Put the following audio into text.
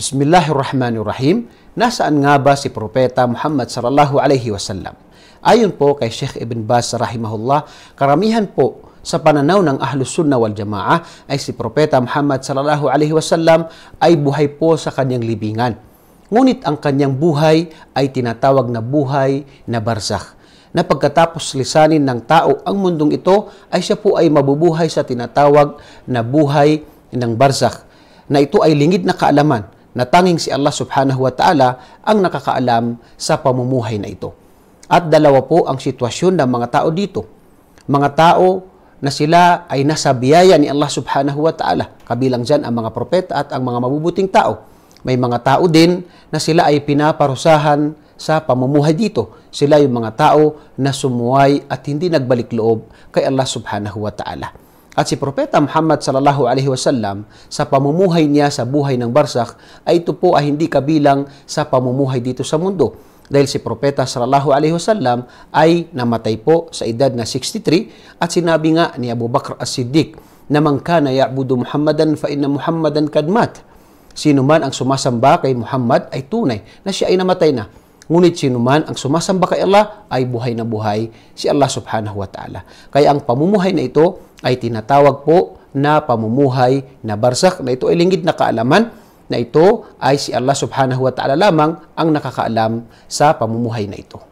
Bismillahirrahmanirrahim, nasaan nga ba si Propeta Muhammad sallallahu alaihi wasallam? Ayon po kay Sheikh Ibn Baz rahimahullah, karamihan po sa pananaw ng Ahlus Sunnah wal Jamaah ay si Propeta Muhammad sallallahu alaihi wasallam ay buhay po sa kanyang libingan. Ngunit ang kanyang buhay ay tinatawag na buhay na barzakh na pagkatapos lisanin ng tao ang mundong ito ay siya po ay mabubuhay sa tinatawag na buhay ng barzakh na ito ay lingid na kaalaman na tanging si Allah subhanahu wa ta'ala ang nakakaalam sa pamumuhay na ito. At dalawa po ang sitwasyon ng mga tao dito. Mga tao na sila ay nasa biyaya ni Allah subhanahu wa ta'ala. Kabilang dyan ang mga propeta at ang mga mabubuting tao. May mga tao din na sila ay pinaparusahan sa pamumuhay dito. Sila yung mga tao na sumuway at hindi nagbalik loob kay Allah subhanahu wa ta'ala. At si Propeta Muhammad sallallahu alaihi wasallam sa pamumuhay niya sa buhay ng barsak ay ito po ay hindi kabilang sa pamumuhay dito sa mundo. Dahil si Propeta sallallahu alaihi wasallam ay namatay po sa edad na 63 at sinabi nga ni Abu Bakr as-Siddiq na man kana ya'budu Muhammadan fa inna Muhammadan kadmat. Sino man ang sumasamba kay Muhammad ay tunay na siya ay namatay na Ngunit sino man ang sumasamba kay Allah ay buhay na buhay si Allah subhanahu wa ta'ala. Kaya ang pamumuhay na ito ay tinatawag po na pamumuhay na barsak na ito ay lingid na kaalaman na ito ay si Allah subhanahu wa ta'ala lamang ang nakakaalam sa pamumuhay na ito.